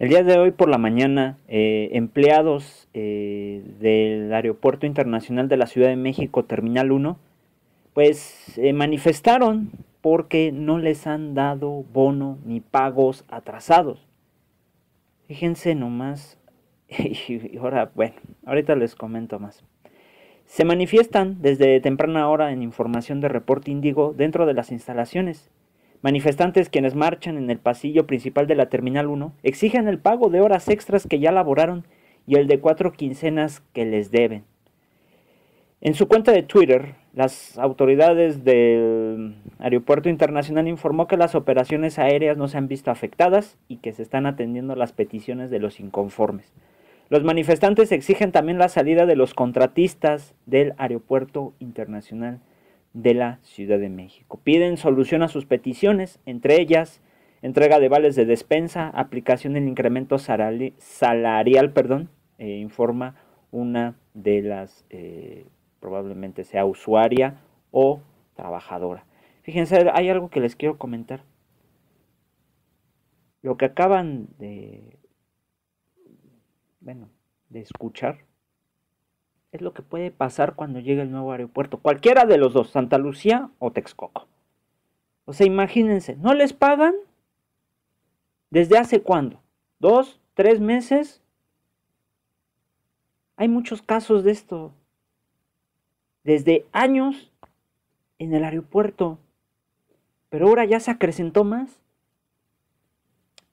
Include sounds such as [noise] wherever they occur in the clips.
El día de hoy por la mañana, eh, empleados eh, del Aeropuerto Internacional de la Ciudad de México, Terminal 1, pues eh, manifestaron porque no les han dado bono ni pagos atrasados. Fíjense nomás, [laughs] y ahora, bueno, ahorita les comento más. Se manifiestan desde temprana hora en información de reporte índigo dentro de las instalaciones Manifestantes quienes marchan en el pasillo principal de la Terminal 1 exigen el pago de horas extras que ya laboraron y el de cuatro quincenas que les deben. En su cuenta de Twitter, las autoridades del Aeropuerto Internacional informó que las operaciones aéreas no se han visto afectadas y que se están atendiendo las peticiones de los inconformes. Los manifestantes exigen también la salida de los contratistas del Aeropuerto Internacional de la Ciudad de México. Piden solución a sus peticiones, entre ellas entrega de vales de despensa, aplicación del incremento salarial, perdón, e informa una de las, eh, probablemente sea usuaria o trabajadora. Fíjense, hay algo que les quiero comentar. Lo que acaban de, bueno, de escuchar es lo que puede pasar cuando llegue el nuevo aeropuerto, cualquiera de los dos, Santa Lucía o Texcoco. O sea, imagínense, ¿no les pagan? ¿Desde hace cuándo? ¿Dos? ¿Tres meses? Hay muchos casos de esto. Desde años en el aeropuerto. Pero ahora ya se acrecentó más.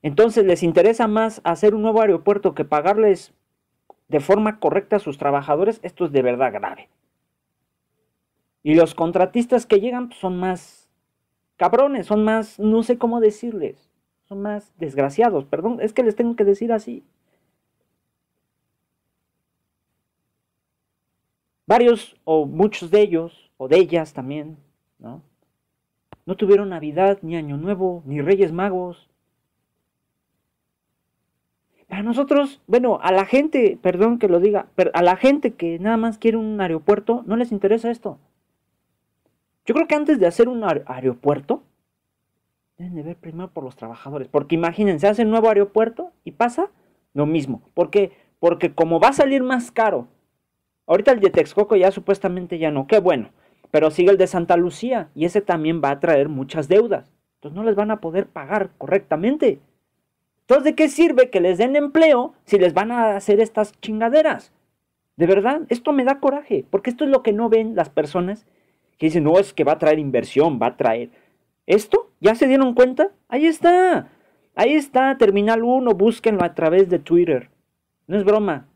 Entonces les interesa más hacer un nuevo aeropuerto que pagarles de forma correcta a sus trabajadores, esto es de verdad grave. Y los contratistas que llegan pues, son más cabrones, son más, no sé cómo decirles, son más desgraciados, perdón, es que les tengo que decir así. Varios o muchos de ellos, o de ellas también, ¿no? No tuvieron Navidad, ni Año Nuevo, ni Reyes Magos, a nosotros, bueno, a la gente, perdón que lo diga, a la gente que nada más quiere un aeropuerto, no les interesa esto. Yo creo que antes de hacer un aeropuerto, deben de ver primero por los trabajadores. Porque imagínense, hace un nuevo aeropuerto y pasa lo mismo. ¿Por qué? Porque como va a salir más caro, ahorita el de Texcoco ya supuestamente ya no, qué bueno, pero sigue el de Santa Lucía y ese también va a traer muchas deudas. Entonces no les van a poder pagar correctamente. Entonces, ¿de qué sirve que les den empleo si les van a hacer estas chingaderas? De verdad, esto me da coraje, porque esto es lo que no ven las personas que dicen, no, es que va a traer inversión, va a traer. ¿Esto? ¿Ya se dieron cuenta? Ahí está. Ahí está, Terminal 1, búsquenlo a través de Twitter. No es broma,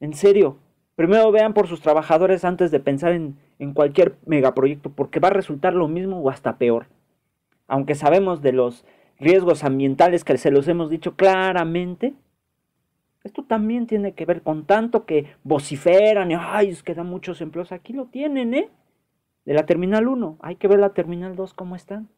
en serio. Primero vean por sus trabajadores antes de pensar en, en cualquier megaproyecto, porque va a resultar lo mismo o hasta peor. Aunque sabemos de los riesgos ambientales que se los hemos dicho claramente. Esto también tiene que ver con tanto que vociferan y, ay, es que muchos empleos. Aquí lo tienen, ¿eh? De la Terminal 1. Hay que ver la Terminal 2 cómo están.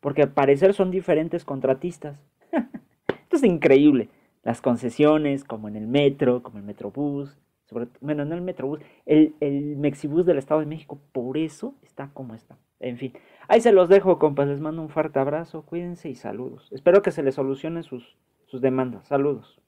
Porque al parecer son diferentes contratistas. [laughs] Esto es increíble. Las concesiones, como en el metro, como el metrobús. Sobre, bueno, no el metrobús, el, el mexibús del Estado de México. Por eso está como está. En fin, Ahí se los dejo, compas. Les mando un fuerte abrazo. Cuídense y saludos. Espero que se les solucione sus, sus demandas. Saludos.